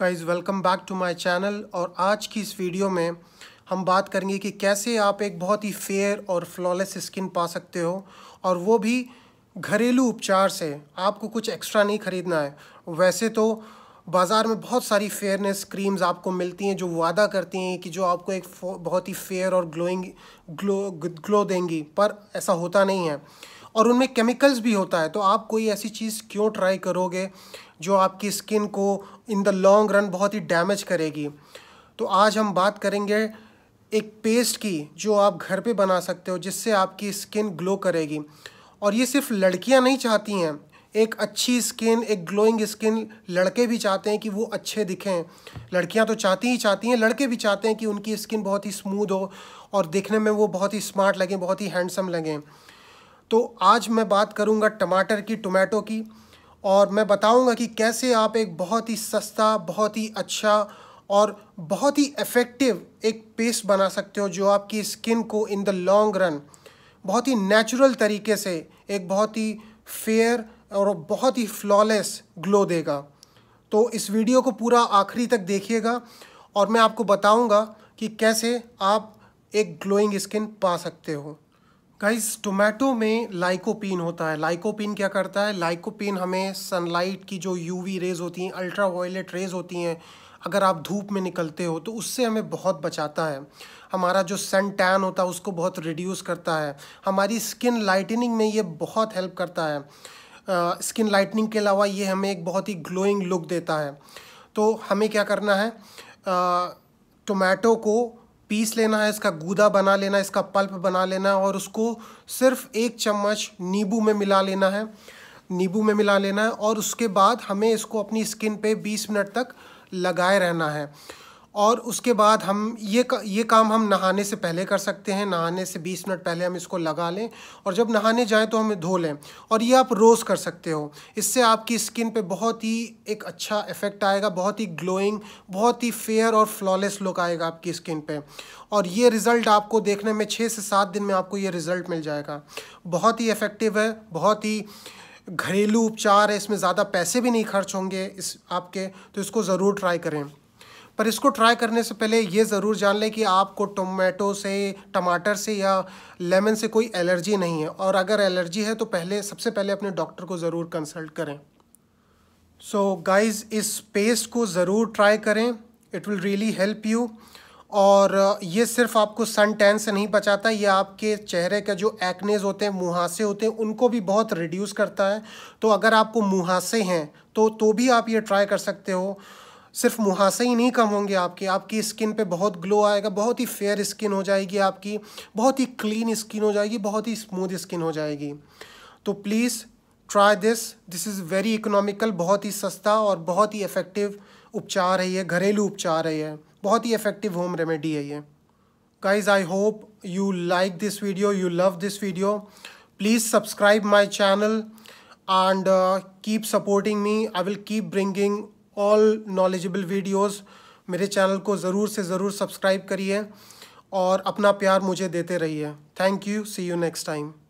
guys welcome back to my channel और आज की इस वीडियो में हम बात करेंगे कि कैसे आप एक बहुत ही फेयर और फ्लॉलेस स्किन पा सकते हो और वो भी घरेलू उपचार से आपको कुछ एक्स्ट्रा नहीं ख़रीदना है वैसे तो बाज़ार में बहुत सारी फेयरनेस क्रीम्स आपको मिलती हैं जो वादा करती हैं कि जो आपको एक बहुत ही फेयर और ग्लोइंग ग्लो ग्लो देंगी पर ऐसा होता नहीं है और उनमें केमिकल्स भी होता है तो आप कोई ऐसी चीज़ क्यों ट्राई करोगे जो आपकी स्किन को इन द लॉन्ग रन बहुत ही डैमेज करेगी तो आज हम बात करेंगे एक पेस्ट की जो आप घर पे बना सकते हो जिससे आपकी स्किन ग्लो करेगी और ये सिर्फ लड़कियां नहीं चाहती हैं एक अच्छी स्किन एक ग्लोइंग स्किन लड़के भी चाहते हैं कि वो अच्छे दिखें लड़कियां तो चाहती ही चाहती हैं लड़के भी चाहते हैं कि उनकी स्किन बहुत ही स्मूद हो और दिखने में वो बहुत ही स्मार्ट लगें बहुत ही हैंडसम लगें तो आज मैं बात करूंगा टमाटर की टोमेटो की और मैं बताऊंगा कि कैसे आप एक बहुत ही सस्ता बहुत ही अच्छा और बहुत ही इफ़ेक्टिव एक पेस्ट बना सकते हो जो आपकी स्किन को इन द लॉन्ग रन बहुत ही नेचुरल तरीके से एक बहुत ही फेयर और बहुत ही फ्लॉलेस ग्लो देगा तो इस वीडियो को पूरा आखिरी तक देखिएगा और मैं आपको बताऊंगा कि कैसे आप एक ग्लोइंग स्किन पा सकते हो गाइस टोमेटो में लाइकोपिन होता है लाइकोपिन क्या करता है लाइकोपिन हमें सनलाइट की जो यूवी रेज होती हैं अल्ट्रा वायलेट रेज होती हैं अगर आप धूप में निकलते हो तो उससे हमें बहुत बचाता है हमारा जो सन टैन होता है उसको बहुत रिड्यूस करता है हमारी स्किन लाइटनिंग में ये बहुत हेल्प करता है स्किन uh, लाइटनिंग के अलावा ये हमें एक बहुत ही ग्लोइंग लुक देता है तो हमें क्या करना है टोमेटो uh, को पीस लेना है इसका गूदा बना लेना है इसका पल्प बना लेना है और उसको सिर्फ एक चम्मच नींबू में मिला लेना है नींबू में मिला लेना है और उसके बाद हमें इसको अपनी स्किन पे 20 मिनट तक लगाए रहना है और उसके बाद हम ये ये काम हम नहाने से पहले कर सकते हैं नहाने से 20 मिनट पहले हम इसको लगा लें और जब नहाने जाएं तो हमें धो लें और ये आप रोज़ कर सकते हो इससे आपकी स्किन पे बहुत ही एक अच्छा इफ़ेक्ट आएगा बहुत ही ग्लोइंग बहुत ही फेयर और फ्लॉलेस लुक आएगा आपकी स्किन पे और ये रिज़ल्ट आपको देखने में छः से सात दिन में आपको ये रिज़ल्ट मिल जाएगा बहुत ही इफ़ेक्टिव है बहुत ही घरेलू उपचार है इसमें ज़्यादा पैसे भी नहीं खर्च होंगे इस आपके तो इसको ज़रूर ट्राई करें पर इसको ट्राई करने से पहले ये ज़रूर जान लें कि आपको टोमेटो से टमाटर से या लेमन से कोई एलर्जी नहीं है और अगर एलर्जी है तो पहले सबसे पहले अपने डॉक्टर को ज़रूर कंसल्ट करें सो so, गाइस इस पेस्ट को ज़रूर ट्राई करें it will really help you और ये सिर्फ आपको सन टैन से नहीं बचाता ये आपके चेहरे के जो एक्नेज होते हैं मुहासे होते हैं उनको भी बहुत रिड्यूस करता है तो अगर आपको मुहासे हैं तो तो भी आप ये ट्राई कर सकते हो सिर्फ मुहासे ही नहीं कम होंगे आपके आपकी स्किन पे बहुत ग्लो आएगा बहुत ही फेयर स्किन हो जाएगी आपकी बहुत ही क्लीन स्किन हो जाएगी बहुत ही स्मूथ स्किन हो जाएगी तो please try this this is very economical बहुत ही सस्ता और बहुत ही इफ़ेक्टिव उपचार है ये घरेलू उपचार है ये बहुत ही इफ़ेक्टिव होम रेमेडी है ये guys I hope you like this video you love this video please subscribe my channel and uh, keep supporting me i will keep bringing all knowledgeable videos मेरे चैनल को ज़रूर से ज़रूर subscribe करिए और अपना प्यार मुझे देते रहिए thank you see you next time